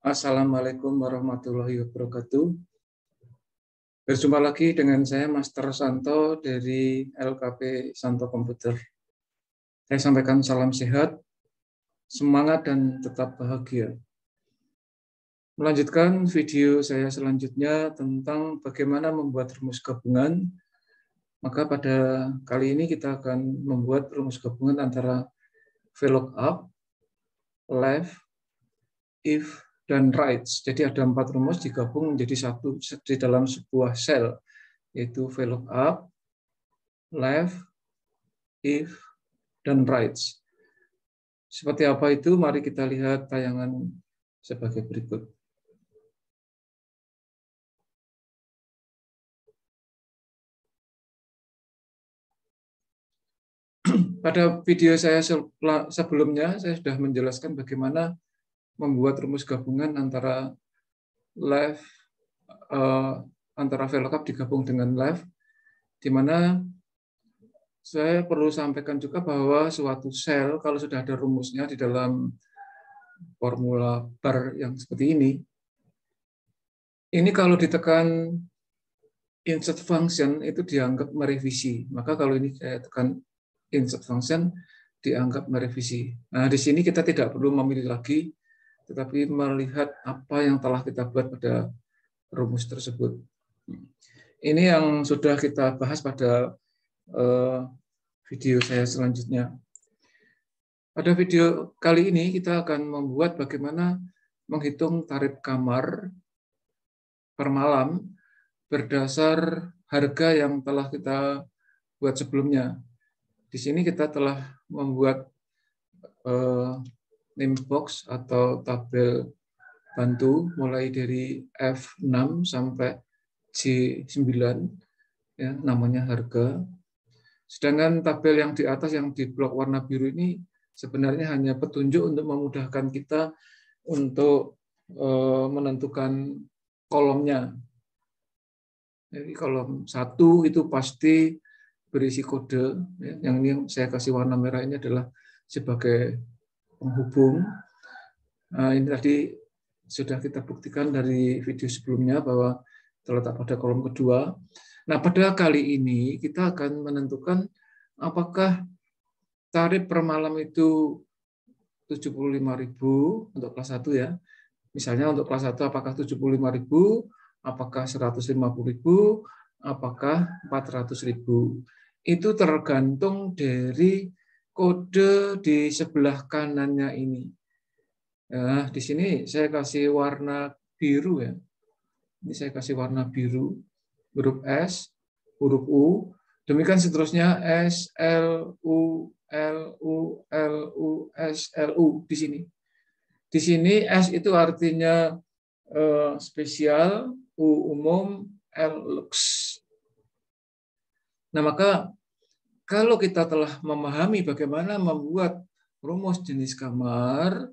Assalamualaikum warahmatullahi wabarakatuh. Berjumpa lagi dengan saya Master Santo dari LKP Santo Komputer. Saya sampaikan salam sehat, semangat dan tetap bahagia. Melanjutkan video saya selanjutnya tentang bagaimana membuat rumus gabungan. Maka pada kali ini kita akan membuat rumus gabungan antara VLOOKUP, LEFT, IF, dan rights. Jadi ada empat rumus digabung menjadi satu di dalam sebuah sel, yaitu VLOOKUP, left, if, dan rights. Seperti apa itu? Mari kita lihat tayangan sebagai berikut. Pada video saya sebelumnya, saya sudah menjelaskan bagaimana membuat rumus gabungan antara left uh, eh, antara VLOOKUP digabung dengan left di mana saya perlu sampaikan juga bahwa suatu sel kalau sudah ada rumusnya di dalam formula bar yang seperti ini ini kalau ditekan insert function itu dianggap merevisi. Maka kalau ini saya tekan insert function dianggap merevisi. Nah, di sini kita tidak perlu memilih lagi tetapi melihat apa yang telah kita buat pada rumus tersebut. Ini yang sudah kita bahas pada eh, video saya selanjutnya. Pada video kali ini kita akan membuat bagaimana menghitung tarif kamar per malam berdasar harga yang telah kita buat sebelumnya. Di sini kita telah membuat eh, Name box atau tabel bantu mulai dari F6 sampai c 9 ya namanya harga. Sedangkan tabel yang di atas yang di blok warna biru ini sebenarnya hanya petunjuk untuk memudahkan kita untuk eh, menentukan kolomnya. Jadi kolom satu itu pasti berisi kode. Ya. Yang ini yang saya kasih warna merah ini adalah sebagai penghubung. Eh, ini tadi sudah kita buktikan dari video sebelumnya bahwa terletak pada kolom kedua. Nah, pada kali ini kita akan menentukan apakah tarif per malam itu 75.000 untuk kelas 1 ya. Misalnya untuk kelas 1 apakah 75.000, apakah 150.000, apakah 400.000. Itu tergantung dari kode di sebelah kanannya ini. Nah, di sini saya kasih warna biru ya. Ini saya kasih warna biru, huruf S, huruf U, demikian seterusnya S, L, U, L, U, L, U, S, L, U di sini. Di sini S itu artinya uh, spesial, U umum, L lux. Nah, maka kalau kita telah memahami bagaimana membuat rumus jenis kamar,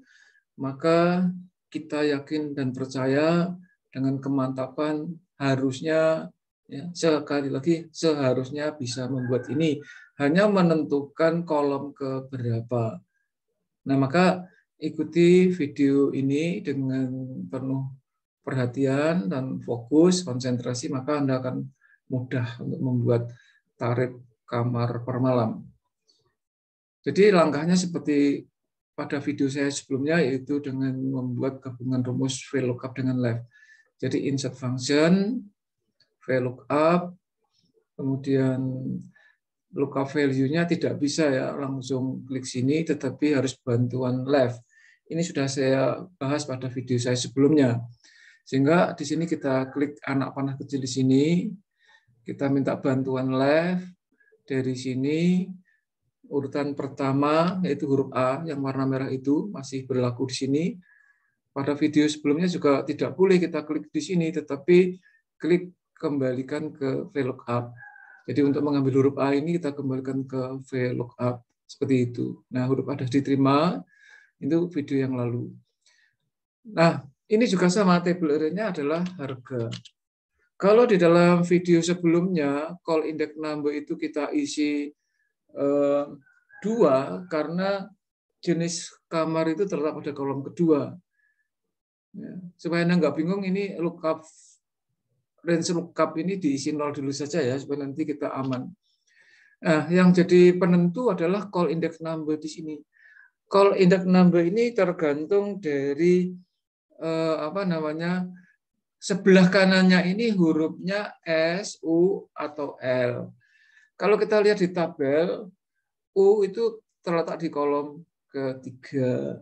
maka kita yakin dan percaya dengan kemantapan harusnya ya, sekali lagi seharusnya bisa membuat ini hanya menentukan kolom ke berapa. Nah maka ikuti video ini dengan penuh perhatian dan fokus konsentrasi maka anda akan mudah untuk membuat tarif kamar per malam. Jadi langkahnya seperti pada video saya sebelumnya yaitu dengan membuat gabungan rumus VLOOKUP dengan left. Jadi insert function, VLOOKUP, kemudian lookup value-nya tidak bisa ya langsung klik sini, tetapi harus bantuan left. Ini sudah saya bahas pada video saya sebelumnya. Sehingga di sini kita klik anak panah kecil di sini, kita minta bantuan left, dari sini urutan pertama yaitu huruf A yang warna merah itu masih berlaku di sini. Pada video sebelumnya juga tidak boleh kita klik di sini, tetapi klik kembalikan ke VLOOKUP. Jadi untuk mengambil huruf A ini kita kembalikan ke VLOOKUP seperti itu. Nah, huruf A sudah diterima, itu video yang lalu. Nah, ini juga sama, table array-nya adalah harga. Kalau di dalam video sebelumnya call index number itu kita isi eh, dua karena jenis kamar itu terletak pada kolom kedua. Ya, supaya anda nggak bingung ini lookup range lookup ini diisi nol dulu saja ya supaya nanti kita aman. Nah, yang jadi penentu adalah call index number di sini. Call index number ini tergantung dari eh, apa namanya sebelah kanannya ini hurufnya S, U, atau L. Kalau kita lihat di tabel, U itu terletak di kolom ketiga.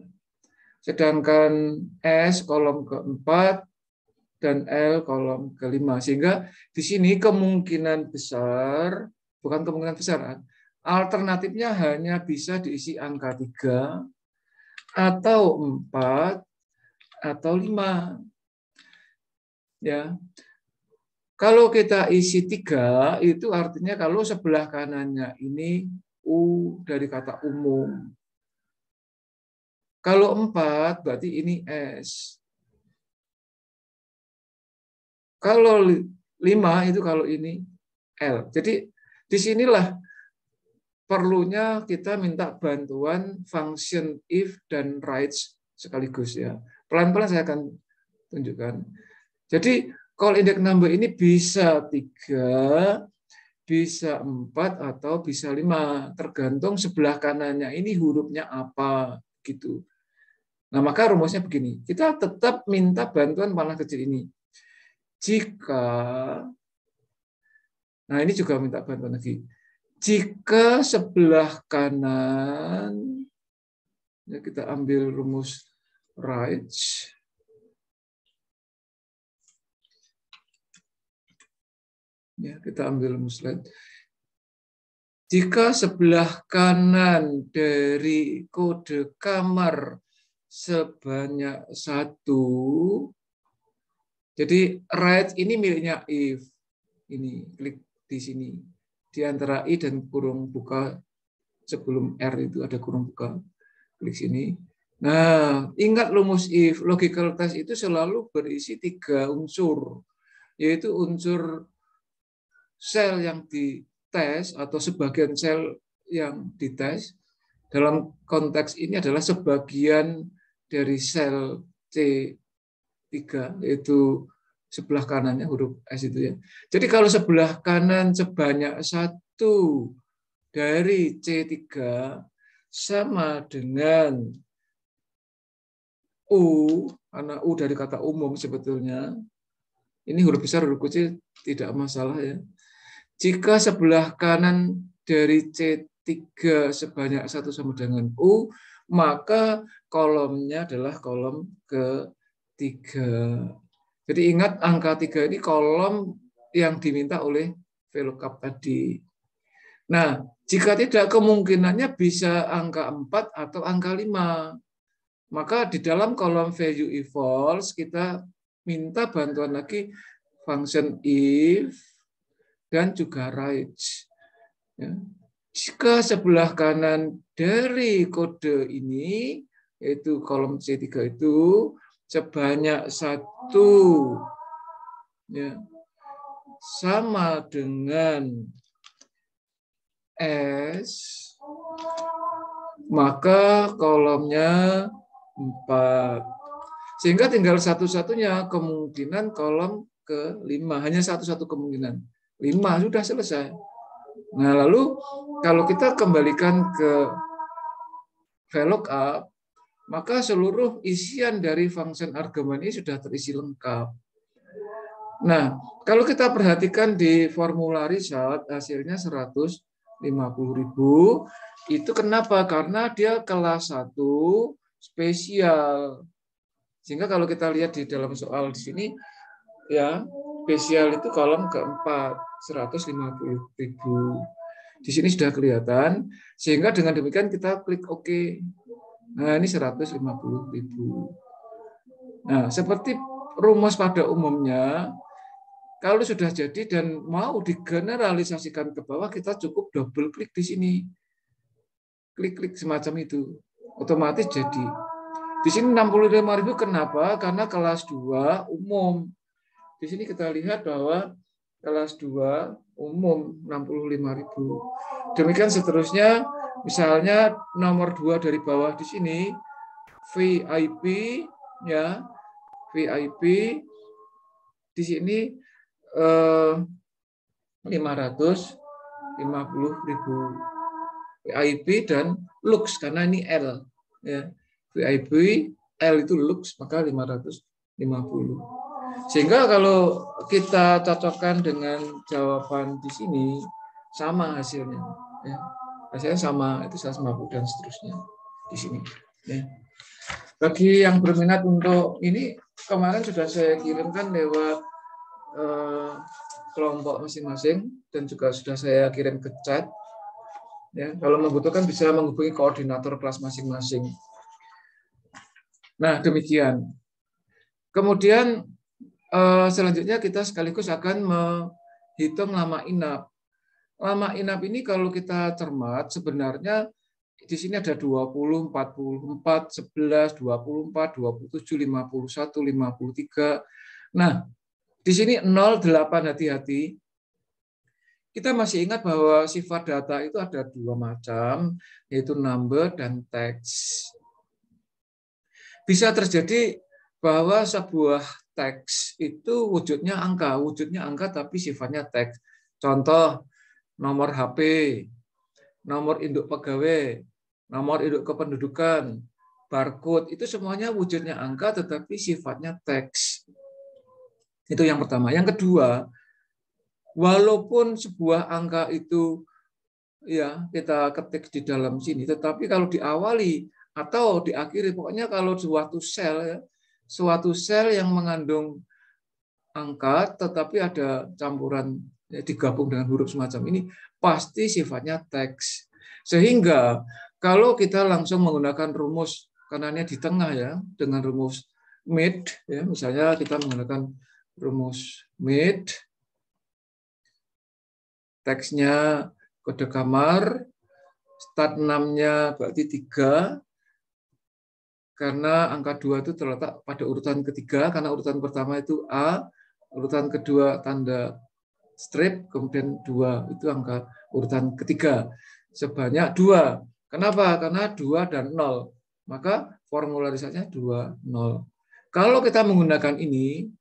Sedangkan S kolom keempat, dan L kolom kelima. Sehingga di sini kemungkinan besar, bukan kemungkinan besar, alternatifnya hanya bisa diisi angka 3, atau 4, atau 5 ya kalau kita isi tiga itu artinya kalau sebelah kanannya ini u dari kata umum kalau empat berarti ini s kalau lima itu kalau ini l jadi disinilah perlunya kita minta bantuan function if dan rights sekaligus ya pelan-pelan saya akan tunjukkan jadi call index number ini bisa tiga, bisa empat atau bisa lima, tergantung sebelah kanannya ini hurufnya apa gitu. Nah maka rumusnya begini, kita tetap minta bantuan warna kecil ini. Jika, nah ini juga minta bantuan lagi. Jika sebelah kanan, ya kita ambil rumus right, Ya, kita ambil Muslim Jika sebelah kanan dari kode kamar sebanyak satu, jadi right ini miliknya if. Ini klik di sini. Di antara i dan kurung buka sebelum r itu ada kurung buka. Klik sini. Nah, ingat rumus if. Logical test itu selalu berisi tiga unsur. Yaitu unsur sel yang dites atau sebagian sel yang dites dalam konteks ini adalah sebagian dari sel C3 yaitu sebelah kanannya huruf S itu ya. Jadi kalau sebelah kanan sebanyak satu dari C3 sama dengan U, anak U dari kata umum sebetulnya. Ini huruf besar, huruf kecil tidak masalah ya. Jika sebelah kanan dari C3 sebanyak satu sama dengan U, maka kolomnya adalah kolom ke ketiga. Jadi ingat angka tiga ini kolom yang diminta oleh VLOOKUP tadi. Nah, jika tidak kemungkinannya bisa angka 4 atau angka 5. Maka di dalam kolom value equals kita minta bantuan lagi function if dan juga right. Ya. Jika sebelah kanan dari kode ini, yaitu kolom C3 itu, sebanyak satu ya, sama dengan S, maka kolomnya 4. Sehingga tinggal satu-satunya kemungkinan kolom kelima. Hanya satu-satu kemungkinan lima sudah selesai. Nah lalu kalau kita kembalikan ke VLOOKUP, maka seluruh isian dari function argument ini sudah terisi lengkap. Nah, kalau kita perhatikan di formula result, hasilnya 150.000. Itu kenapa? Karena dia kelas 1 spesial. Sehingga kalau kita lihat di dalam soal di sini, ya spesial itu kolom keempat 150 ribu. Di sini sudah kelihatan, sehingga dengan demikian kita klik OK. Nah, ini 150 ribu. Nah, seperti rumus pada umumnya, kalau sudah jadi dan mau digeneralisasikan ke bawah, kita cukup double klik di sini. Klik-klik semacam itu. Otomatis jadi. Di sini 65.000 kenapa? Karena kelas 2 umum. Di sini kita lihat bahwa kelas 2 umum 65.000. Demikian seterusnya, misalnya nomor 2 dari bawah di sini VIP ya, VIP di sini eh, 550.000 VIP dan lux karena ini L ya. VIP L itu lux maka 550. Sehingga kalau kita cocokkan dengan jawaban di sini sama hasilnya. Ya. Hasilnya sama itu 150 dan seterusnya di sini. Ya. Bagi yang berminat untuk ini kemarin sudah saya kirimkan lewat eh, kelompok masing-masing dan juga sudah saya kirim ke chat. Ya, kalau membutuhkan bisa menghubungi koordinator kelas masing-masing. Nah, demikian. Kemudian Eh, selanjutnya kita sekaligus akan menghitung lama inap. Lama inap ini kalau kita cermat sebenarnya di sini ada 20, 44, 11, 24, 27, 51, 53. Nah, di sini 08 hati-hati. Kita masih ingat bahwa sifat data itu ada dua macam, yaitu number dan text. Bisa terjadi bahwa sebuah teks itu wujudnya angka, wujudnya angka tapi sifatnya teks. Contoh nomor HP, nomor induk pegawai, nomor induk kependudukan, barcode itu semuanya wujudnya angka tetapi sifatnya teks. Itu yang pertama. Yang kedua, walaupun sebuah angka itu ya kita ketik di dalam sini tetapi kalau diawali atau diakhiri pokoknya kalau suatu sel ya, suatu sel yang mengandung angka tetapi ada campuran ya, digabung dengan huruf semacam ini pasti sifatnya teks. Sehingga kalau kita langsung menggunakan rumus kanannya di tengah ya dengan rumus mid ya misalnya kita menggunakan rumus mid teksnya kode kamar stat 6-nya berarti 3 karena angka 2 itu terletak pada urutan ketiga, karena urutan pertama itu A, urutan kedua tanda strip, kemudian dua itu angka urutan ketiga. Sebanyak dua Kenapa? Karena dua dan nol Maka formularisasinya 2, 0. Kalau kita menggunakan ini,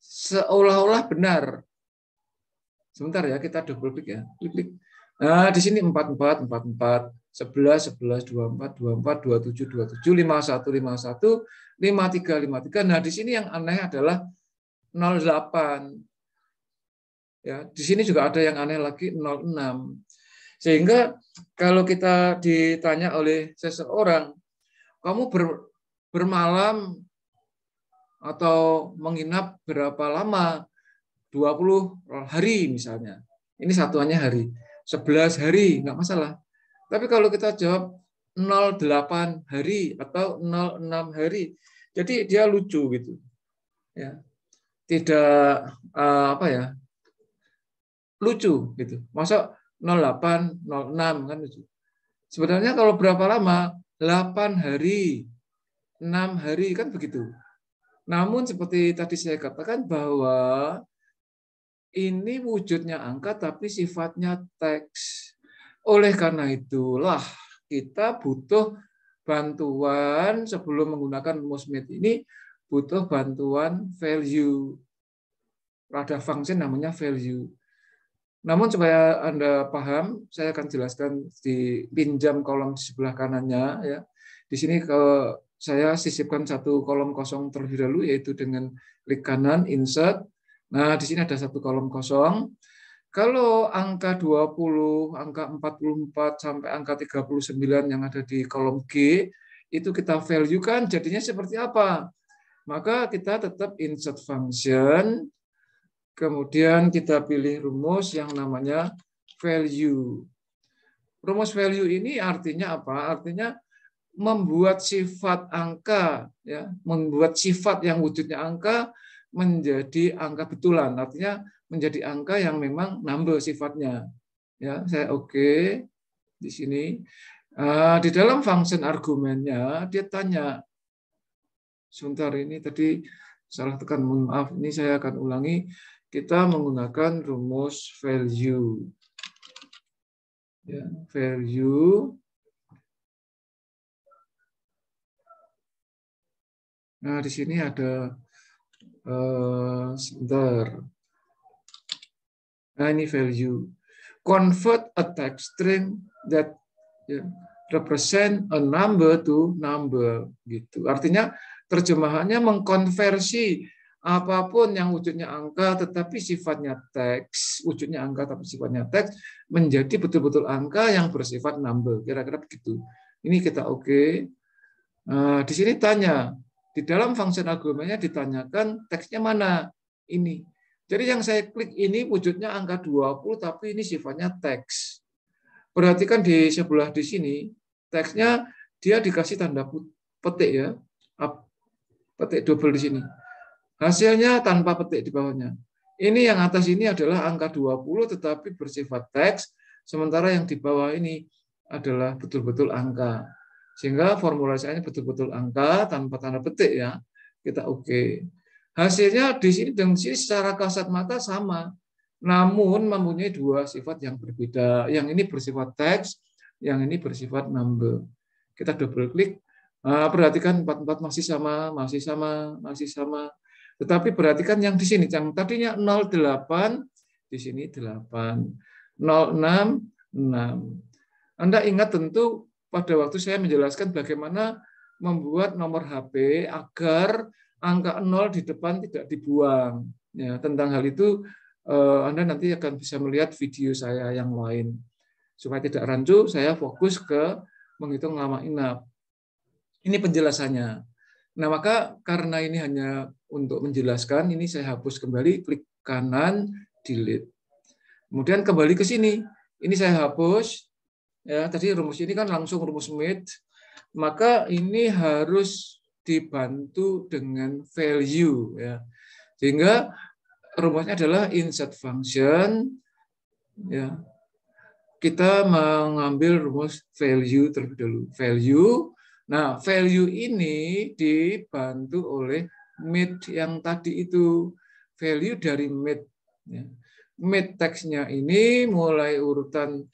seolah-olah benar. Sebentar ya, kita double klik ya. Klik, klik. Nah, di sini 44, 44, 11, 11, 24, 24, 27, 27, 51, 51, 53, 53. Nah, di sini yang aneh adalah 08. Ya, di sini juga ada yang aneh lagi 06. Sehingga kalau kita ditanya oleh seseorang, kamu ber, bermalam atau menginap berapa lama? 20 hari misalnya. Ini satuannya hari. 11 hari, enggak masalah tapi kalau kita jawab 08 hari atau 06 hari, jadi dia lucu gitu. Ya. Tidak eh, apa ya? Lucu gitu. Masa 08, 06 kan lucu. Sebenarnya kalau berapa lama? 8 hari, 6 hari kan begitu. Namun seperti tadi saya katakan bahwa ini wujudnya angka tapi sifatnya teks. Oleh karena itulah kita butuh bantuan sebelum menggunakan rumus ini butuh bantuan value. Ada fungsi namanya value. Namun supaya Anda paham, saya akan jelaskan di pinjam kolom di sebelah kanannya ya. Di sini ke saya sisipkan satu kolom kosong terlebih dahulu yaitu dengan klik kanan insert. Nah, di sini ada satu kolom kosong. Kalau angka 20, angka 44 sampai angka 39 yang ada di kolom G itu kita value kan jadinya seperti apa? Maka kita tetap insert function kemudian kita pilih rumus yang namanya value. Rumus value ini artinya apa? Artinya membuat sifat angka ya, membuat sifat yang wujudnya angka menjadi angka betulan. Artinya menjadi angka yang memang number sifatnya. Ya, saya oke okay, di sini. Ah, di dalam function argumennya dia tanya, sebentar ini tadi salah tekan, mohon maaf. Ini saya akan ulangi. Kita menggunakan rumus value. Ya, value Nah, di sini ada uh, sebentar any value. Convert a text string that yeah, represent a number to number gitu. Artinya terjemahannya mengkonversi apapun yang wujudnya angka tetapi sifatnya teks, wujudnya angka tapi sifatnya teks menjadi betul-betul angka yang bersifat number. Kira-kira begitu. Ini kita oke. Okay. Nah, eh, di sini tanya, di dalam function argumennya ditanyakan teksnya mana? Ini. Jadi yang saya klik ini wujudnya angka 20, tapi ini sifatnya teks. Perhatikan di sebelah di sini, teksnya dia dikasih tanda petik ya. Petik double di sini. Hasilnya tanpa petik di bawahnya. Ini yang atas ini adalah angka 20 tetapi bersifat teks, sementara yang di bawah ini adalah betul-betul angka. Sehingga formulasinya betul-betul angka tanpa tanda petik ya. Kita oke. Okay. Hasilnya di sini dan di sini secara kasat mata sama, namun mempunyai dua sifat yang berbeda. Yang ini bersifat teks, yang ini bersifat number. Kita double klik, ah, perhatikan empat-empat masih sama, masih sama, masih sama. Tetapi perhatikan yang di sini, yang tadinya 08, di sini 8, 06, 6. Anda ingat tentu pada waktu saya menjelaskan bagaimana membuat nomor HP agar angka nol di depan tidak dibuang. Ya, tentang hal itu eh, Anda nanti akan bisa melihat video saya yang lain. Supaya tidak rancu, saya fokus ke menghitung lama inap. Ini penjelasannya. Nah, maka karena ini hanya untuk menjelaskan, ini saya hapus kembali, klik kanan, delete. Kemudian kembali ke sini. Ini saya hapus. Ya, tadi rumus ini kan langsung rumus mid. Maka ini harus dibantu dengan value ya. Sehingga rumusnya adalah insert function ya. Kita mengambil rumus value terlebih dahulu Value. Nah, value ini dibantu oleh mid yang tadi itu. Value dari mid ya. Mid teksnya ini mulai urutan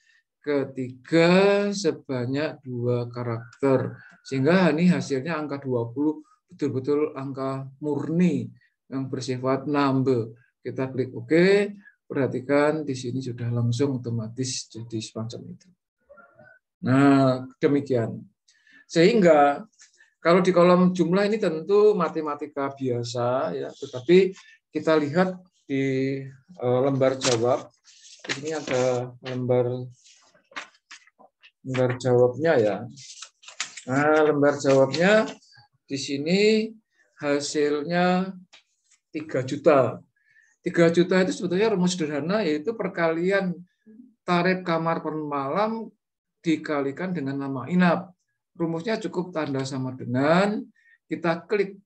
ketiga sebanyak dua karakter. Sehingga ini hasilnya angka 20 betul-betul angka murni yang bersifat number. Kita klik OK, perhatikan di sini sudah langsung otomatis jadi semacam itu. Nah, demikian. Sehingga kalau di kolom jumlah ini tentu matematika biasa ya, tetapi kita lihat di eh, lembar jawab. Ini ada lembar lembar jawabnya ya. Nah, lembar jawabnya di sini hasilnya 3 juta. 3 juta itu sebetulnya rumus sederhana yaitu perkalian tarif kamar per malam dikalikan dengan nama inap. Rumusnya cukup tanda sama dengan kita klik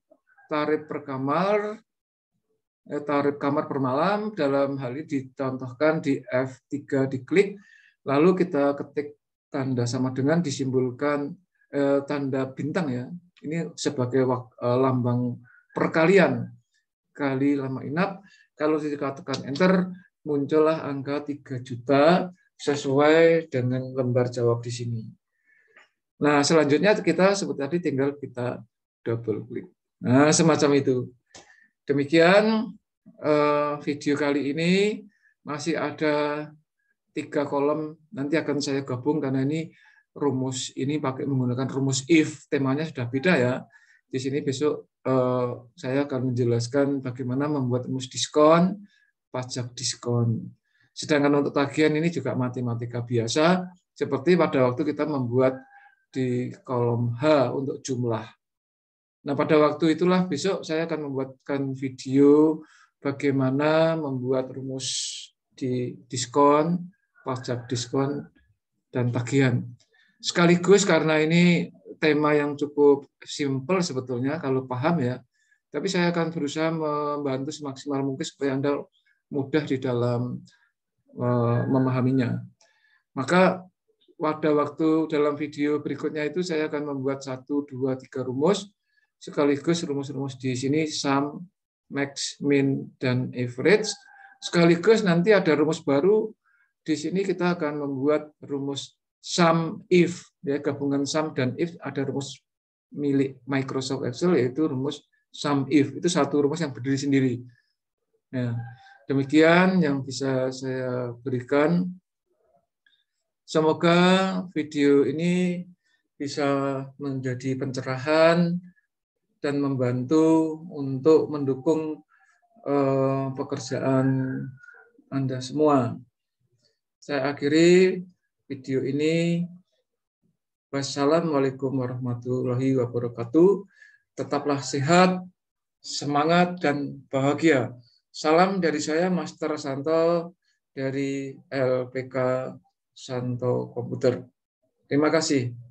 tarif per kamar eh, tarif kamar per malam dalam hal ini dicontohkan di F3 diklik lalu kita ketik tanda sama dengan disimbolkan eh, tanda bintang ya. Ini sebagai wak, eh, lambang perkalian kali lama inap. Kalau dikatakan enter muncullah angka 3 juta sesuai dengan lembar jawab di sini. Nah, selanjutnya kita seperti tadi tinggal kita double klik. Nah, semacam itu. Demikian eh, video kali ini masih ada tiga kolom nanti akan saya gabung karena ini rumus ini pakai menggunakan rumus if temanya sudah beda ya di sini besok eh, saya akan menjelaskan bagaimana membuat rumus diskon pajak diskon sedangkan untuk tagihan ini juga matematika biasa seperti pada waktu kita membuat di kolom H untuk jumlah. Nah, pada waktu itulah besok saya akan membuatkan video bagaimana membuat rumus di diskon pajak diskon, dan tagihan. Sekaligus karena ini tema yang cukup simpel sebetulnya kalau paham ya, tapi saya akan berusaha membantu semaksimal mungkin supaya Anda mudah di dalam eh, memahaminya. Maka pada waktu dalam video berikutnya itu saya akan membuat satu, dua, tiga rumus sekaligus rumus-rumus di sini sum, max, min, dan average. Sekaligus nanti ada rumus baru di sini kita akan membuat rumus sum if ya gabungan sum dan if ada rumus milik Microsoft Excel yaitu rumus sum if itu satu rumus yang berdiri sendiri. ya. demikian yang bisa saya berikan. Semoga video ini bisa menjadi pencerahan dan membantu untuk mendukung eh, pekerjaan Anda semua. Saya akhiri video ini. Wassalamualaikum warahmatullahi wabarakatuh. Tetaplah sehat, semangat, dan bahagia. Salam dari saya, Master Santo, dari LPK Santo Komputer. Terima kasih.